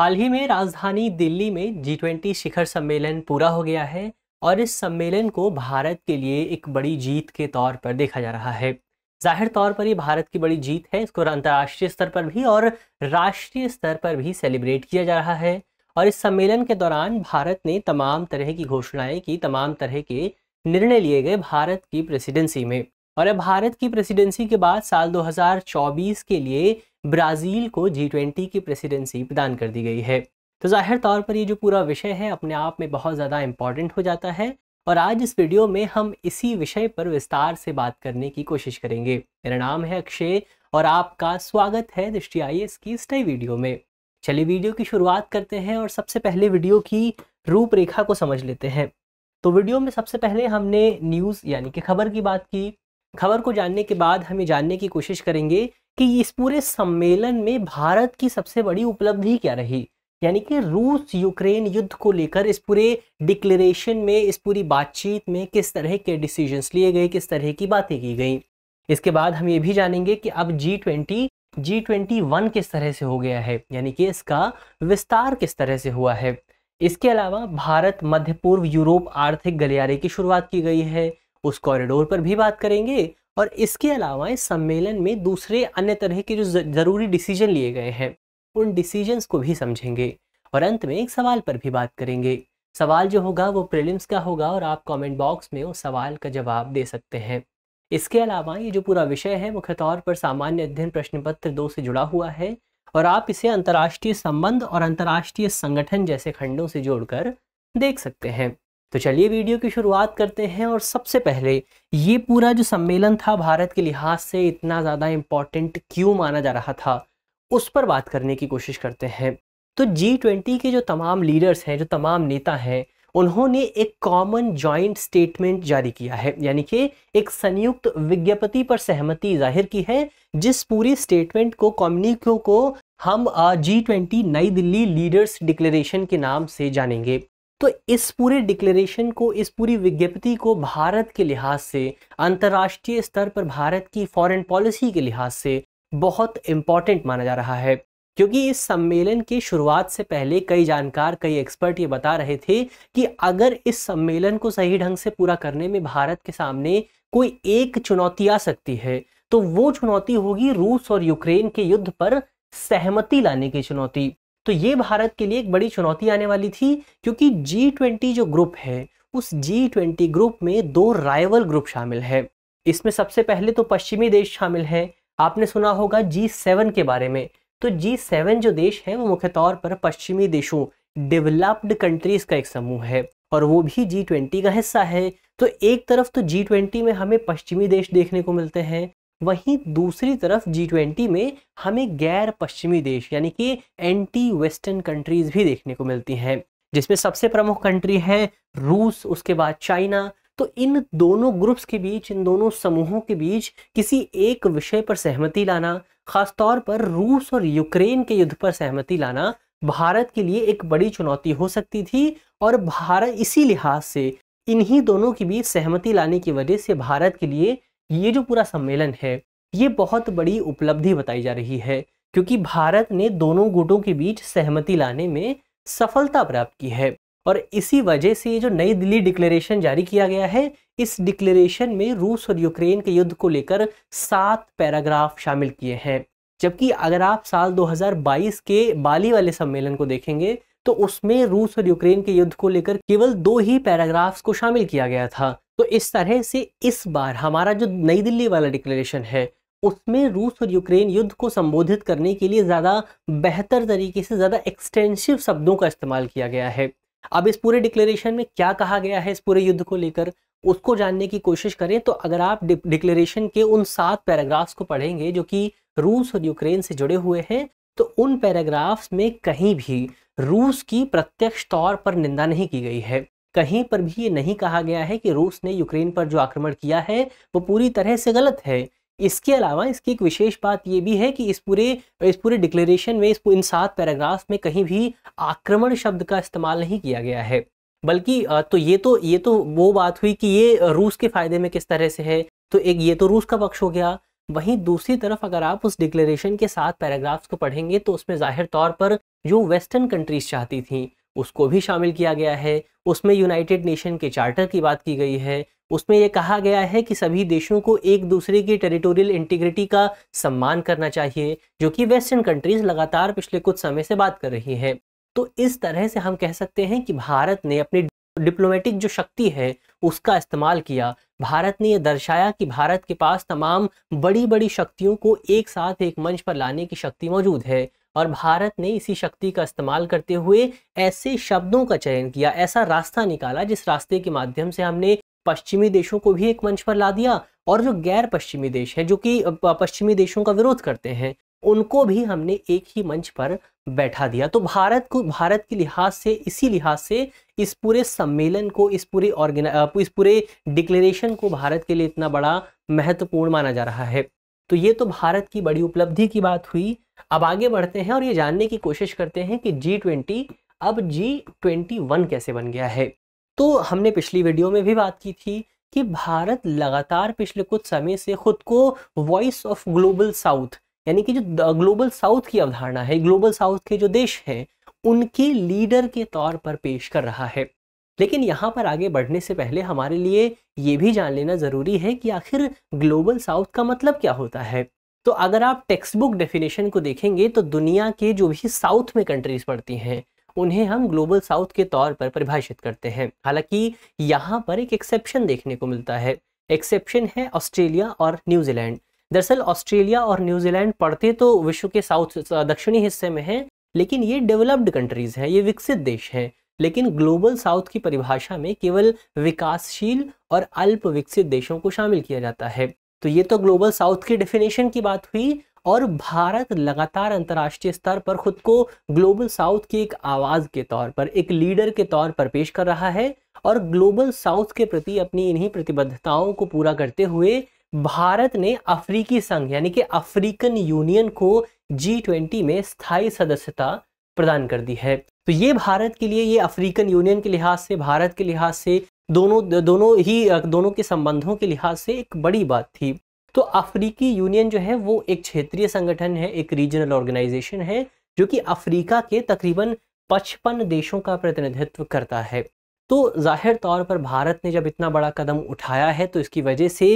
हाल ही में राजधानी दिल्ली में जी ट्वेंटी शिखर सम्मेलन पूरा हो गया है और इस सम्मेलन को भारत के लिए एक बड़ी जीत के तौर पर देखा जा रहा है जाहिर तौर पर ये भारत की बड़ी जीत है इसको अंतर्राष्ट्रीय स्तर पर भी और राष्ट्रीय स्तर पर भी सेलिब्रेट किया जा रहा है और इस सम्मेलन के दौरान भारत ने तमाम तरह की घोषणाएं की तमाम तरह के निर्णय लिए गए भारत की प्रेसिडेंसी में और अब भारत की प्रेसिडेंसी के बाद साल 2024 के लिए ब्राज़ील को जी ट्वेंटी की प्रेसिडेंसी प्रदान कर दी गई है तो ज़ाहिर तौर पर ये जो पूरा विषय है अपने आप में बहुत ज़्यादा इम्पॉर्टेंट हो जाता है और आज इस वीडियो में हम इसी विषय पर विस्तार से बात करने की कोशिश करेंगे मेरा नाम है अक्षय और आपका स्वागत है दृष्टि आई एस की इस नई वीडियो में चलिए वीडियो की शुरुआत करते हैं और सबसे पहले वीडियो की रूपरेखा को समझ लेते हैं तो वीडियो में सबसे पहले हमने न्यूज़ यानी कि खबर की बात की खबर को जानने के बाद हम ये जानने की कोशिश करेंगे कि इस पूरे सम्मेलन में भारत की सबसे बड़ी उपलब्धि क्या रही यानी कि रूस यूक्रेन युद्ध को लेकर इस पूरे डिक्लेरेशन में इस पूरी बातचीत में किस तरह के डिसीजंस लिए गए किस तरह की बातें की गई इसके बाद हम ये भी जानेंगे कि अब G twenty G twenty one किस तरह से हो गया है यानी कि इसका विस्तार किस तरह से हुआ है इसके अलावा भारत मध्य पूर्व यूरोप आर्थिक गलियारे की शुरुआत की गई है उस कॉरिडोर पर भी बात करेंगे और इसके अलावा इस सम्मेलन में दूसरे अन्य तरह के जो ज़रूरी डिसीजन लिए गए हैं उन डिसीजंस को भी समझेंगे और अंत में एक सवाल पर भी बात करेंगे सवाल जो होगा वो प्रीलिम्स का होगा और आप कमेंट बॉक्स में उस सवाल का जवाब दे सकते हैं इसके अलावा ये जो पूरा विषय है मुख्य तौर पर सामान्य अध्ययन प्रश्न पत्र दो से जुड़ा हुआ है और आप इसे अंतर्राष्ट्रीय संबंध और अंतर्राष्ट्रीय संगठन जैसे खंडों से जोड़कर देख सकते हैं तो चलिए वीडियो की शुरुआत करते हैं और सबसे पहले ये पूरा जो सम्मेलन था भारत के लिहाज से इतना ज़्यादा इम्पॉर्टेंट क्यों माना जा रहा था उस पर बात करने की कोशिश करते हैं तो जी ट्वेंटी के जो तमाम लीडर्स हैं जो तमाम नेता हैं उन्होंने एक कॉमन जॉइंट स्टेटमेंट जारी किया है यानी कि एक संयुक्त विज्ञप्ति पर सहमति जाहिर की है जिस पूरी स्टेटमेंट को कम्युनिको को हम जी ट्वेंटी नई दिल्ली लीडर्स डिक्लेरेशन के नाम से जानेंगे तो इस पूरे डिक्लेरेशन को इस पूरी विज्ञप्ति को भारत के लिहाज से अंतर्राष्ट्रीय स्तर पर भारत की फॉरेन पॉलिसी के लिहाज से बहुत इम्पॉर्टेंट माना जा रहा है क्योंकि इस सम्मेलन के शुरुआत से पहले कई जानकार कई एक्सपर्ट ये बता रहे थे कि अगर इस सम्मेलन को सही ढंग से पूरा करने में भारत के सामने कोई एक चुनौती आ सकती है तो वो चुनौती होगी रूस और यूक्रेन के युद्ध पर सहमति लाने की चुनौती तो ये भारत के लिए एक बड़ी चुनौती आने वाली थी क्योंकि जी ट्वेंटी जो ग्रुप है उस जी ट्वेंटी ग्रुप में दो राइवल ग्रुप शामिल है इसमें सबसे पहले तो पश्चिमी देश शामिल हैं आपने सुना होगा जी सेवन के बारे में तो जी सेवन जो देश है वो मुख्य तौर पर पश्चिमी देशों डेवलप्ड कंट्रीज का एक समूह है और वो भी जी ट्वेंटी का हिस्सा है तो एक तरफ तो जी ट्वेंटी में हमें पश्चिमी देश देखने को मिलते हैं वहीं दूसरी तरफ जी ट्वेंटी में हमें गैर पश्चिमी देश यानी कि एंटी वेस्टर्न कंट्रीज भी देखने को मिलती हैं जिसमें सबसे प्रमुख कंट्री है रूस उसके बाद चाइना तो इन दोनों ग्रुप्स के बीच इन दोनों समूहों के बीच किसी एक विषय पर सहमति लाना खासतौर पर रूस और यूक्रेन के युद्ध पर सहमति लाना भारत के लिए एक बड़ी चुनौती हो सकती थी और भारत इसी लिहाज से इन्हीं दोनों के बीच सहमति लाने की वजह से भारत के लिए ये जो पूरा सम्मेलन है ये बहुत बड़ी उपलब्धि बताई जा रही है क्योंकि भारत ने दोनों गुटों के बीच सहमति लाने में सफलता प्राप्त की है और इसी वजह से ये जो नई दिल्ली डिक्लेरेशन जारी किया गया है इस डिक्लेरेशन में रूस और यूक्रेन के युद्ध को लेकर सात पैराग्राफ शामिल किए हैं जबकि अगर आप साल 2022 के बाली वाले सम्मेलन को देखेंगे तो उसमें रूस और यूक्रेन के युद्ध को लेकर केवल दो ही पैराग्राफ्स को शामिल किया गया था तो इस तरह से इस बार हमारा जो नई दिल्ली वाला डिक्लेरेशन है उसमें रूस और यूक्रेन युद्ध को संबोधित करने के लिए ज़्यादा बेहतर तरीके से ज़्यादा एक्सटेंसिव शब्दों का इस्तेमाल किया गया है अब इस पूरे डिक्लेरेशन में क्या कहा गया है इस पूरे युद्ध को लेकर उसको जानने की कोशिश करें तो अगर आप डिक्लेरेशन के उन सात पैराग्राफ्स को पढ़ेंगे जो कि रूस और यूक्रेन से जुड़े हुए हैं तो उन पैराग्राफ्स में कहीं भी रूस की प्रत्यक्ष तौर पर निंदा नहीं की गई है कहीं पर भी ये नहीं कहा गया है कि रूस ने यूक्रेन पर जो आक्रमण किया है वो पूरी तरह से गलत है इसके अलावा इसकी एक विशेष बात ये भी है कि इस पूरे इस पूरे डिक्लेरेशन में इस इन सात पैराग्राफ में कहीं भी आक्रमण शब्द का इस्तेमाल नहीं किया गया है बल्कि तो ये तो ये तो वो बात हुई कि ये रूस के फायदे में किस तरह से है तो एक ये तो रूस का पक्ष हो गया वहीं दूसरी तरफ अगर आप उस डिक्लेरेशन के साथ पैराग्राफ्स को पढ़ेंगे तो उसमें जाहिर तौर पर जो वेस्टर्न कंट्रीज चाहती थी उसको भी शामिल किया गया है उसमें यूनाइटेड नेशन के चार्टर की बात की गई है उसमें यह कहा गया है कि सभी देशों को एक दूसरे की टेरिटोरियल इंटीग्रिटी का सम्मान करना चाहिए जो कि वेस्टर्न कंट्रीज लगातार पिछले कुछ समय से बात कर रही है तो इस तरह से हम कह सकते हैं कि भारत ने अपनी डिप्लोमेटिक जो शक्ति है उसका इस्तेमाल किया भारत ने यह दर्शाया कि भारत के पास तमाम बड़ी बड़ी शक्तियों को एक साथ एक मंच पर लाने की शक्ति मौजूद है और भारत ने इसी शक्ति का इस्तेमाल करते हुए ऐसे शब्दों का चयन किया ऐसा रास्ता निकाला जिस रास्ते के माध्यम से हमने पश्चिमी देशों को भी एक मंच पर ला दिया और जो गैर पश्चिमी देश हैं जो कि पश्चिमी देशों का विरोध करते हैं उनको भी हमने एक ही मंच पर बैठा दिया तो भारत को भारत के लिहाज से इसी लिहाज से इस पूरे सम्मेलन को इस पूरे ऑर्गेना इस पूरे डिक्लेरेशन को भारत के लिए इतना बड़ा महत्वपूर्ण माना जा रहा है तो ये तो भारत की बड़ी उपलब्धि की बात हुई अब आगे बढ़ते हैं और ये जानने की कोशिश करते हैं कि जी ट्वेंटी अब जी ट्वेंटी वन कैसे बन गया है तो हमने पिछली वीडियो में भी बात की थी कि भारत लगातार पिछले कुछ समय से खुद को वॉइस ऑफ ग्लोबल साउथ यानी कि जो ग्लोबल साउथ की अवधारणा है ग्लोबल साउथ के जो देश हैं उनके लीडर के तौर पर पेश कर रहा है लेकिन यहाँ पर आगे बढ़ने से पहले हमारे लिए ये भी जान लेना ज़रूरी है कि आखिर ग्लोबल साउथ का मतलब क्या होता है तो अगर आप टेक्स्ट बुक डेफिनेशन को देखेंगे तो दुनिया के जो भी साउथ में कंट्रीज पड़ती हैं उन्हें हम ग्लोबल साउथ के तौर पर परिभाषित करते हैं हालांकि यहाँ पर एक एक्सेप्शन देखने को मिलता है एक्सेप्शन है ऑस्ट्रेलिया और न्यूजीलैंड दरअसल ऑस्ट्रेलिया और न्यूजीलैंड पढ़ते तो विश्व के साउथ दक्षिणी हिस्से में हैं लेकिन ये डेवलप्ड कंट्रीज़ हैं ये विकसित देश हैं लेकिन ग्लोबल साउथ की परिभाषा में केवल विकासशील और अल्प विकसित देशों को शामिल किया जाता है तो ये तो ग्लोबल साउथ की डेफिनेशन की बात हुई और भारत लगातार अंतर्राष्ट्रीय स्तर पर खुद को ग्लोबल साउथ की एक आवाज़ के तौर पर एक लीडर के तौर पर पेश कर रहा है और ग्लोबल साउथ के प्रति अपनी इन्हीं प्रतिबद्धताओं को पूरा करते हुए भारत ने अफ्रीकी संघ यानी कि अफ्रीकन यूनियन को जी ट्वेंटी में स्थायी सदस्यता प्रदान कर दी है तो ये भारत के लिए ये अफ्रीकन यूनियन के लिहाज से भारत के लिहाज से दोनों दोनों ही दोनों के संबंधों के लिहाज से एक बड़ी बात थी तो अफ्रीकी यूनियन जो है वो एक क्षेत्रीय संगठन है एक रीजनल ऑर्गेनाइजेशन है जो कि अफ्रीका के तकरीबन पचपन देशों का प्रतिनिधित्व करता है तो जाहिर तौर पर भारत ने जब इतना बड़ा कदम उठाया है तो इसकी वजह से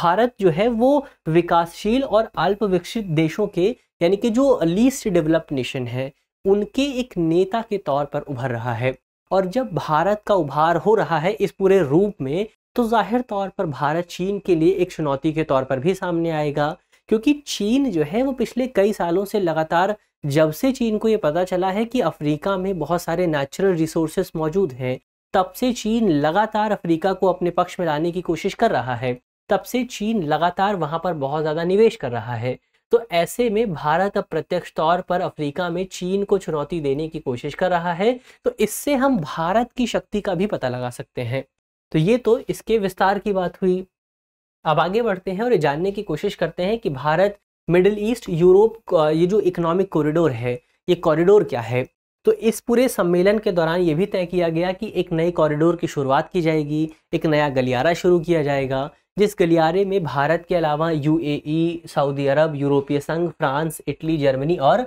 भारत जो है वो विकासशील और अल्प विकसित देशों के यानी कि जो लीस्ट डेवलप नेशन है उनके एक नेता के तौर पर उभर रहा है और जब भारत का उभार हो रहा है इस पूरे रूप में तो जाहिर तौर पर भारत चीन के लिए एक चुनौती के तौर पर भी सामने आएगा क्योंकि चीन जो है वो पिछले कई सालों से लगातार जब से चीन को ये पता चला है कि अफ्रीका में बहुत सारे नेचुरल रिसोर्सेस मौजूद हैं तब से चीन लगातार अफ्रीका को अपने पक्ष में लाने की कोशिश कर रहा है तब से चीन लगातार वहाँ पर बहुत ज़्यादा निवेश कर रहा है तो ऐसे में भारत अब प्रत्यक्ष तौर पर अफ्रीका में चीन को चुनौती देने की कोशिश कर रहा है तो इससे हम भारत की शक्ति का भी पता लगा सकते हैं तो ये तो इसके विस्तार की बात हुई अब आगे बढ़ते हैं और ये जानने की कोशिश करते हैं कि भारत मिडिल ईस्ट यूरोप ये जो इकोनॉमिक कॉरिडोर है ये कॉरिडोर क्या है तो इस पूरे सम्मेलन के दौरान ये भी तय किया गया कि एक नए कॉरिडोर की शुरुआत की जाएगी एक नया गलियारा शुरू किया जाएगा जिस गलियारे में भारत के अलावा यूएई, सऊदी अरब यूरोपीय संघ फ्रांस इटली जर्मनी और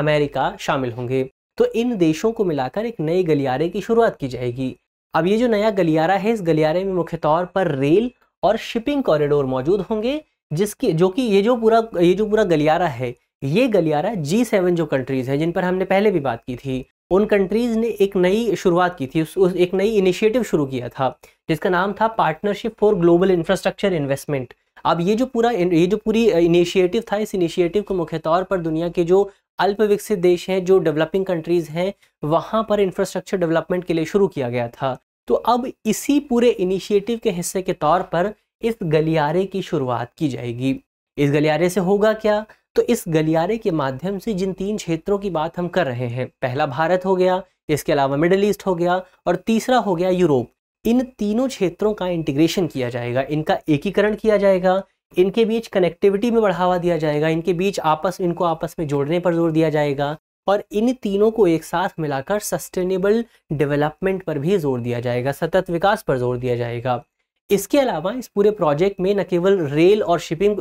अमेरिका शामिल होंगे तो इन देशों को मिलाकर एक नए गलियारे की शुरुआत की जाएगी अब ये जो नया गलियारा है इस गलियारे में मुख्य तौर पर रेल और शिपिंग कॉरिडोर मौजूद होंगे जिसकी जो कि ये जो पूरा ये जो पूरा गलियारा है ये गलियारा जी सेवन जो कंट्रीज़ हैं जिन पर हमने पहले भी बात की थी उन कंट्रीज़ ने एक नई शुरुआत की थी उस, उस एक नई इनिशिएटिव शुरू किया था जिसका नाम था partnership for global infrastructure investment अब ये जो पूरा ये जो पूरी इनिशिएटिव था इस इनिशिएटिव को मुख्य तौर पर दुनिया के जो अल्प विकसित देश हैं जो डेवलपिंग कंट्रीज़ हैं वहाँ पर इंफ्रास्ट्रक्चर डेवलपमेंट के लिए शुरू किया गया था तो अब इसी पूरे इनिशिएटिव के हिस्से के तौर पर इस गलियारे की शुरुआत की जाएगी इस गलियारे से होगा क्या तो इस गलियारे के माध्यम से जिन तीन क्षेत्रों की बात हम कर रहे हैं पहला भारत हो गया इसके अलावा मिडल ईस्ट हो गया और तीसरा हो गया यूरोप इन तीनों क्षेत्रों का इंटीग्रेशन किया जाएगा इनका एकीकरण किया जाएगा इनके बीच कनेक्टिविटी में बढ़ावा दिया जाएगा इनके बीच आपस इनको आपस में जोड़ने पर जोर दिया जाएगा और इन तीनों को एक साथ मिलाकर सस्टेनेबल डेवलपमेंट पर भी जोर दिया जाएगा सतत विकास पर जोर दिया जाएगा इसके अलावा इस पूरे प्रोजेक्ट में न केवल रेल और शिपिंग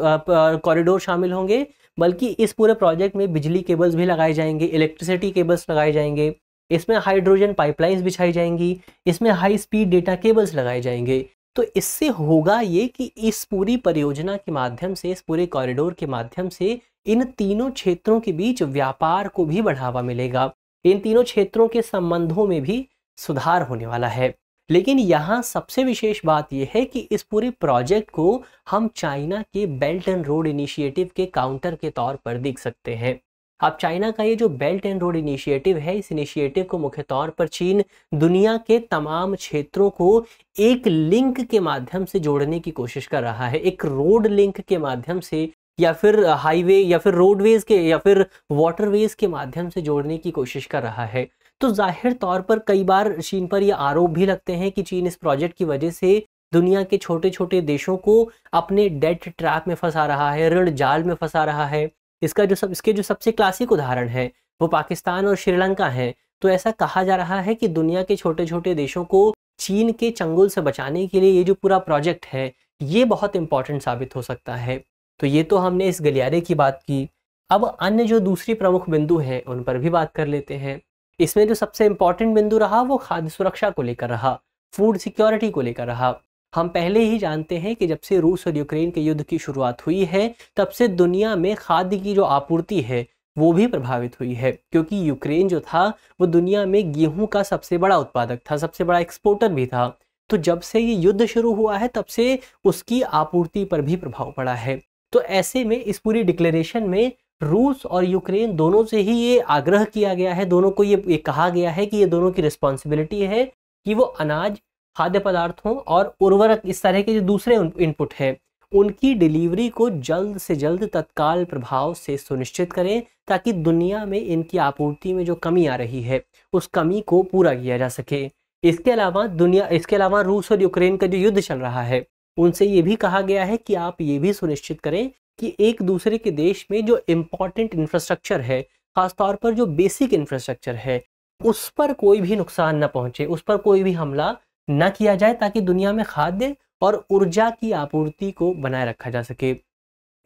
कॉरिडोर शामिल होंगे बल्कि इस पूरे प्रोजेक्ट में बिजली केबल्स भी लगाए जाएंगे इलेक्ट्रिसिटी केबल्स लगाए जाएंगे इसमें हाइड्रोजन पाइपलाइंस बिछाई जाएंगी इसमें हाई स्पीड डेटा केबल्स लगाए जाएंगे तो इससे होगा ये कि इस पूरी परियोजना के माध्यम से इस पूरे कॉरिडोर के माध्यम से इन तीनों क्षेत्रों के बीच व्यापार को भी बढ़ावा मिलेगा इन तीनों क्षेत्रों के संबंधों में भी सुधार होने वाला है लेकिन यहाँ सबसे विशेष बात यह है कि इस पूरे प्रोजेक्ट को हम चाइना के बेल्ट एंड रोड इनिशिएटिव के काउंटर के तौर पर देख सकते हैं अब चाइना का ये जो बेल्ट एंड रोड इनिशिएटिव है इस इनिशिएटिव को मुख्य तौर पर चीन दुनिया के तमाम क्षेत्रों को एक लिंक के माध्यम से जोड़ने की कोशिश कर रहा है एक रोड लिंक के माध्यम से या फिर हाईवे या फिर रोडवेज के या फिर वाटरवेज के माध्यम से जोड़ने की कोशिश कर रहा है तो जाहिर तौर पर कई बार चीन पर यह आरोप भी लगते हैं कि चीन इस प्रोजेक्ट की वजह से दुनिया के छोटे छोटे देशों को अपने डेट ट्रैप में फंसा रहा है ऋण जाल में फंसा रहा है इसका जो सब इसके जो सबसे क्लासिक उदाहरण है वो पाकिस्तान और श्रीलंका है तो ऐसा कहा जा रहा है कि दुनिया के छोटे छोटे देशों को चीन के चंगुल से बचाने के लिए ये जो पूरा प्रोजेक्ट है ये बहुत इंपॉर्टेंट साबित हो सकता है तो ये तो हमने इस गलियारे की बात की अब अन्य जो दूसरी प्रमुख बिंदु हैं उन पर भी बात कर लेते हैं इसमें जो सबसे इम्पॉर्टेंट बिंदु रहा वो खाद्य सुरक्षा को लेकर रहा फूड सिक्योरिटी को लेकर रहा हम पहले ही जानते हैं कि जब से रूस और यूक्रेन के युद्ध की शुरुआत हुई है तब से दुनिया में खाद्य की जो आपूर्ति है वो भी प्रभावित हुई है क्योंकि यूक्रेन जो था वो दुनिया में गेहूं का सबसे बड़ा उत्पादक था सबसे बड़ा एक्सपोर्टर भी था तो जब से ये युद्ध शुरू हुआ है तब से उसकी आपूर्ति पर भी प्रभाव पड़ा है तो ऐसे में इस पूरी डिक्लेरेशन में रूस और यूक्रेन दोनों से ही ये आग्रह किया गया है दोनों को ये, ये कहा गया है कि ये दोनों की रिस्पॉन्सिबिलिटी है कि वो अनाज खाद्य पदार्थों और उर्वरक इस तरह के जो दूसरे इनपुट हैं उनकी डिलीवरी को जल्द से जल्द तत्काल प्रभाव से सुनिश्चित करें ताकि दुनिया में इनकी आपूर्ति में जो कमी आ रही है उस कमी को पूरा किया जा सके इसके अलावा दुनिया इसके अलावा रूस और यूक्रेन का जो युद्ध चल रहा है उनसे ये भी कहा गया है कि आप ये भी सुनिश्चित करें कि एक दूसरे के देश में जो इम्पॉर्टेंट इंफ्रास्ट्रक्चर है खासतौर पर जो बेसिक इंफ्रास्ट्रक्चर है उस पर कोई भी नुकसान न पहुंचे उस पर कोई भी हमला न किया जाए ताकि दुनिया में खाद्य और ऊर्जा की आपूर्ति को बनाए रखा जा सके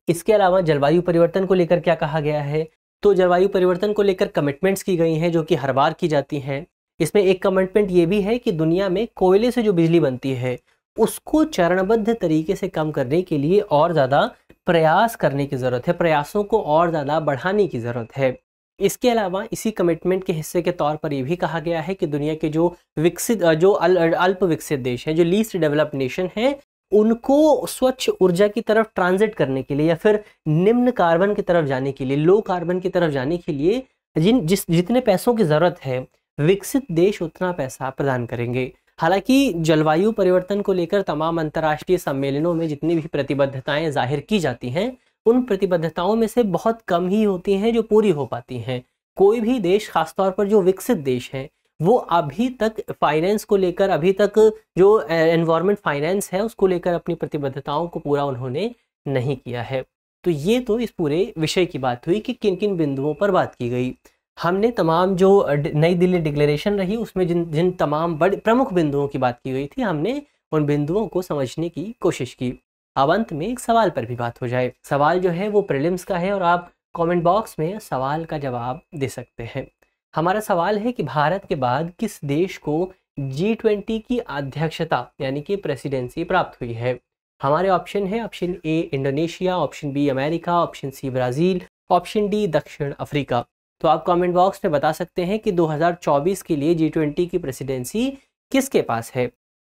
इसके अलावा जलवायु परिवर्तन को लेकर क्या कहा गया है तो जलवायु परिवर्तन को लेकर कमिटमेंट्स की गई हैं जो कि हर बार की जाती हैं इसमें एक कमिटमेंट ये भी है कि दुनिया में कोयले से जो बिजली बनती है उसको चरणबद्ध तरीके से कम करने के लिए और ज़्यादा प्रयास करने की ज़रूरत है प्रयासों को और ज़्यादा बढ़ाने की ज़रूरत है इसके अलावा इसी कमिटमेंट के हिस्से के तौर पर यह भी कहा गया है कि दुनिया के जो विकसित जो अल, अल्प विकसित देश हैं जो लीस्ट डेवलप नेशन हैं उनको स्वच्छ ऊर्जा की तरफ ट्रांजिट करने के लिए या फिर निम्न कार्बन की तरफ जाने के लिए लो कार्बन की तरफ जाने के लिए जिन जिस जितने पैसों की ज़रूरत है विकसित देश उतना पैसा प्रदान करेंगे हालांकि जलवायु परिवर्तन को लेकर तमाम अंतर्राष्ट्रीय सम्मेलनों में जितनी भी प्रतिबद्धताएं जाहिर की जाती हैं उन प्रतिबद्धताओं में से बहुत कम ही होती हैं जो पूरी हो पाती हैं कोई भी देश खासतौर पर जो विकसित देश हैं वो अभी तक फाइनेंस को लेकर अभी तक जो एनवायरमेंट फाइनेंस है उसको लेकर अपनी प्रतिबद्धताओं को पूरा उन्होंने नहीं किया है तो ये तो इस पूरे विषय की बात हुई कि किन किन बिंदुओं पर बात की गई हमने तमाम जो नई दिल्ली डिक्लेरेशन रही उसमें जिन जिन तमाम बड़े प्रमुख बिंदुओं की बात की गई थी हमने उन बिंदुओं को समझने की कोशिश की अब अंत में एक सवाल पर भी बात हो जाए सवाल जो है वो प्रिलिम्स का है और आप कमेंट बॉक्स में सवाल का जवाब दे सकते हैं हमारा सवाल है कि भारत के बाद किस देश को जी ट्वेंटी की अध्यक्षता यानी कि प्रेसिडेंसी प्राप्त हुई है हमारे ऑप्शन है option A Indonesia option B America option C Brazil option D दक्षिण अफ्रीका तो आप कमेंट बॉक्स में बता सकते हैं कि 2024 के लिए जी ट्वेंटी की प्रेसिडेंसी किसके पास है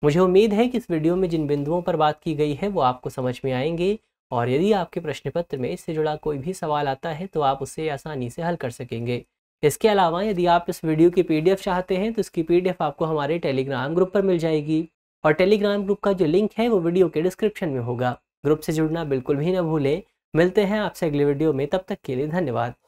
मुझे उम्मीद है कि इस वीडियो में जिन बिंदुओं पर बात की गई है वो आपको समझ में आएंगे और यदि आपके प्रश्न पत्र में इससे जुड़ा कोई भी सवाल आता है तो आप उसे आसानी से हल कर सकेंगे इसके अलावा यदि आप इस वीडियो की पीडीएफ चाहते हैं तो इसकी पीडीएफ आपको हमारे टेलीग्राम ग्रुप पर मिल जाएगी और टेलीग्राम ग्रुप का जो लिंक है वो वीडियो के डिस्क्रिप्शन में होगा ग्रुप से जुड़ना बिल्कुल भी ना भूलें मिलते हैं आपसे अगले वीडियो में तब तक के लिए धन्यवाद